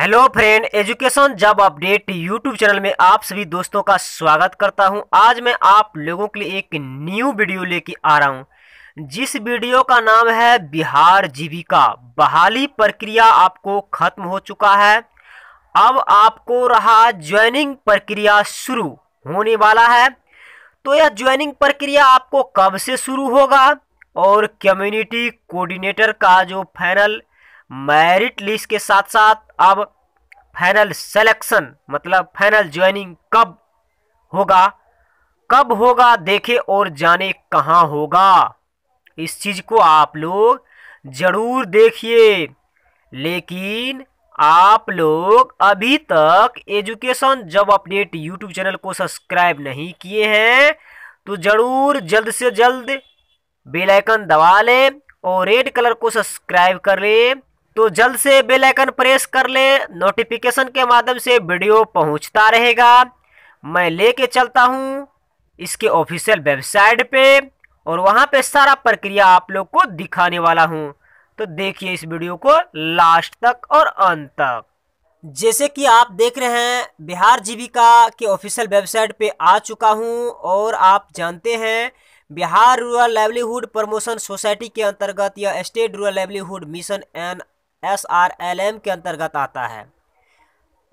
hello friend education job update YouTube channel में आप सभी दोस्तों का स्वागत करता हूं आज मैं आप लोगों के लिए एक न्यू वीडियो लेके आ रहा हूं जिस वीडियो का नाम है बिहार जीविका बहाली प्रक्रिया आपको खत्म हो चुका है अब आपको रहा ज्वाइनिंग प्रक्रिया शुरू होने वाला है तो यह ज्वाइनिंग प्रक्रिया आपको कब से शुरू होगा और कम्युनिटी कोऑर्डिनेटर का जो फाइनल मैरिट लिस्ट के साथ साथ अब फाइनल सेलेक्शन मतलब फाइनल ज्वाइनिंग कब होगा कब होगा देखे और जाने कहाँ होगा इस चीज़ को आप लोग जरूर देखिए लेकिन आप लोग अभी तक education job update YouTube channel को सब्सक्राइब नहीं किए हैं तो ज़रूर जल्द से जल्द बेल आइकन दबा लें और रेड कलर को सब्सक्राइब कर लें तो जल्द से बेल आइकन प्रेस कर ले नोटिफिकेशन के माध्यम से वीडियो पहुंचता रहेगा मैं लेके चलता हूं इसके ऑफिशियल वेबसाइट पे और वहां पे सारा प्रक्रिया आप लोग को दिखाने वाला हूं तो देखिए इस वीडियो को लास्ट तक और अंत तक जैसे कि आप देख रहे हैं बिहार जीविका के ऑफिशियल वेबसाइट पे आ चुका हूं और आप जानते हैं Bihar rural livelihood promotion society के अंतर्गत यह state rural livelihood mission and S R L M के अंतर्गत आता है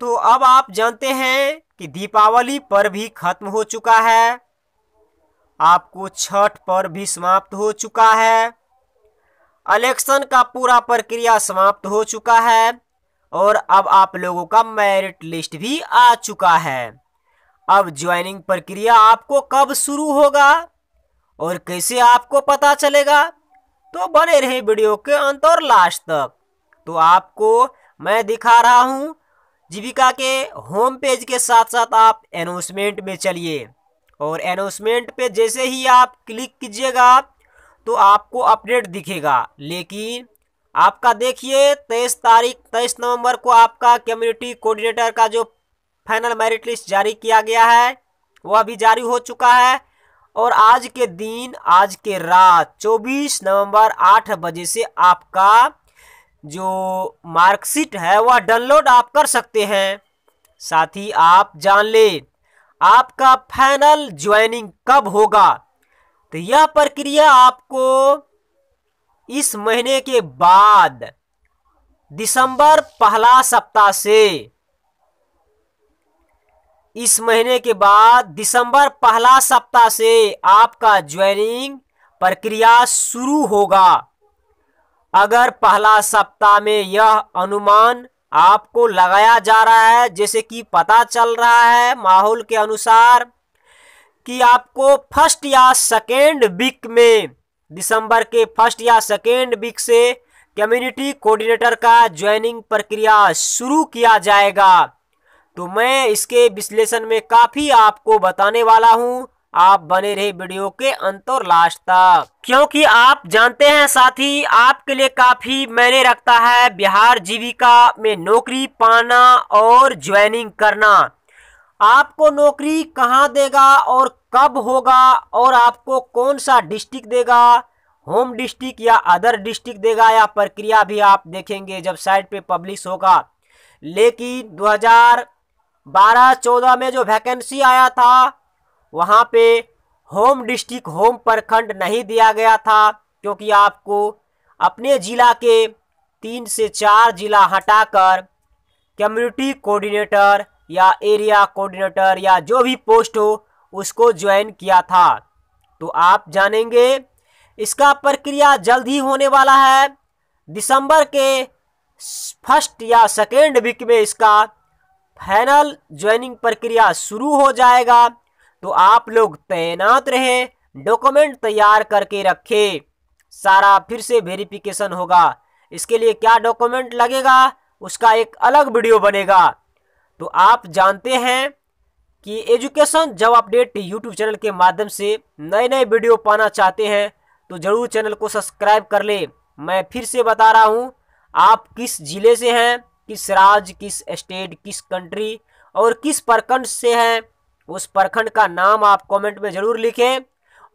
तो अब आप जानते हैं कि दीपावली पर्व भी खत्म हो चुका है आपको छठ पर्व भी समाप्त हो चुका है इलेक्शन का पूरा प्रक्रिया समाप्त हो चुका है और अब आप लोगों का मेरिट लिस्ट भी आ चुका है अब ज्वाइनिंग प्रक्रिया आपको कब शुरू होगा और कैसे आपको पता चलेगा तो बने रहे वीडियो के अंत और लास्ट तक तो आपको मैं दिखा रहा हूँ जीविका के होम पेज के साथ साथ आप अनाउंसमेंट में चलिए और अनाउंसमेंट पे जैसे ही आप क्लिक कीजिएगा तो आपको अपडेट दिखेगा लेकिन आपका देखिए तेईस तारीख तेईस नवंबर को आपका कम्युनिटी कोऑर्डिनेटर का जो फाइनल मेरिट लिस्ट जारी किया गया है वह अभी जारी हो चुका है और आज के दिन आज के रात 24 नवंबर 8 बजे से आपका जो मार्कशीट है वह डाउनलोड आप कर सकते हैं साथ ही आप जान ले आपका फाइनल ज्वाइनिंग कब होगा तो यह प्रक्रिया आपको इस महीने के बाद दिसंबर पहला सप्ताह से इस महीने के बाद दिसंबर पहला सप्ताह से आपका ज्वाइनिंग प्रक्रिया शुरू होगा अगर पहला सप्ताह में यह अनुमान आपको लगाया जा रहा है जैसे कि पता चल रहा है माहौल के अनुसार कि आपको फर्स्ट या सेकेंड वीक में दिसंबर के फर्स्ट या सेकेंड वीक से कम्युनिटी कोऑर्डिनेटर का ज्वाइनिंग प्रक्रिया शुरू किया जाएगा तो मैं इसके विश्लेषण में काफ़ी आपको बताने वाला हूँ आप बने रहे वीडियो के अंत और लास्ट तक क्योंकि आप जानते हैं साथी आपके लिए काफी मैंने रखता है बिहार जीविका में नौकरी पाना और ज्वाइनिंग करना आपको नौकरी कहाँ देगा और कब होगा और आपको कौन सा डिस्ट्रिक्ट देगा होम डिस्ट्रिक्ट या अदर डिस्ट्रिक्ट देगा या प्रक्रिया भी आप देखेंगे जब साइट पे पब्लिश होगा लेकिन 2012-14 में जो वैकेंसी आया था वहाँ पे होम डिस्ट्रिक्ट होम प्रखंड नहीं दिया गया था क्योंकि आपको अपने ज़िला के तीन से चार जिला हटाकर कम्युनिटी कोऑर्डिनेटर या एरिया कोऑर्डिनेटर या जो भी पोस्ट हो उसको ज्वाइन किया था तो आप जानेंगे इसका प्रक्रिया जल्द ही होने वाला है दिसंबर के फर्स्ट या सेकेंड वीक में इसका फाइनल ज्वाइनिंग प्रक्रिया शुरू हो जाएगा तो आप लोग तैनात रहे डॉक्यूमेंट तैयार करके रखें सारा फिर से वेरिफिकेशन होगा इसके लिए क्या डॉक्यूमेंट लगेगा उसका एक अलग वीडियो बनेगा तो आप जानते हैं कि education job update YouTube channel के माध्यम से नए नए वीडियो पाना चाहते हैं तो ज़रूर चैनल को सब्सक्राइब कर ले मैं फिर से बता रहा हूँ आप किस ज़िले से हैं किस राज्य किस स्टेट किस कंट्री और किस प्रखंड से हैं उस प्रखंड का नाम आप कमेंट में ज़रूर लिखें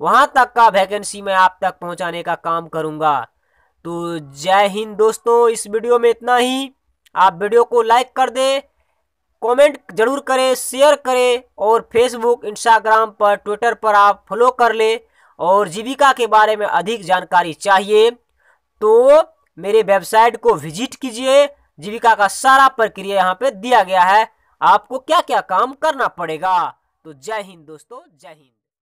वहाँ तक का वैकेंसी मैं आप तक पहुँचाने का काम करूँगा तो जय हिंद दोस्तों इस वीडियो में इतना ही आप वीडियो को लाइक कर दें कमेंट जरूर करें शेयर करें और फेसबुक इंस्टाग्राम पर ट्विटर पर आप फॉलो कर लें और जीविका के बारे में अधिक जानकारी चाहिए तो मेरे वेबसाइट को विजिट कीजिए जीविका का सारा प्रक्रिया यहाँ पे दिया गया है आपको क्या क्या काम करना पड़ेगा तो जय हिंद दोस्तों जय हिंद